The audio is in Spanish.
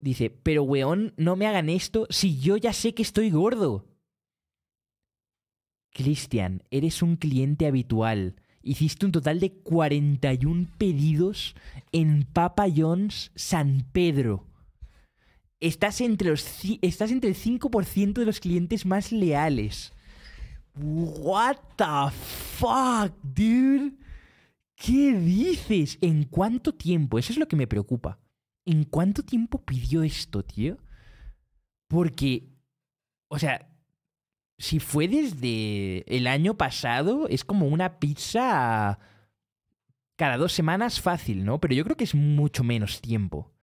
Dice, pero weón, no me hagan esto si yo ya sé que estoy gordo. Cristian, eres un cliente habitual. Hiciste un total de 41 pedidos en Papa John's San Pedro. Estás entre, los, estás entre el 5% de los clientes más leales. What the fuck, dude? ¿Qué dices? ¿En cuánto tiempo? Eso es lo que me preocupa. ¿En cuánto tiempo pidió esto, tío? Porque, o sea, si fue desde el año pasado, es como una pizza cada dos semanas fácil, ¿no? Pero yo creo que es mucho menos tiempo.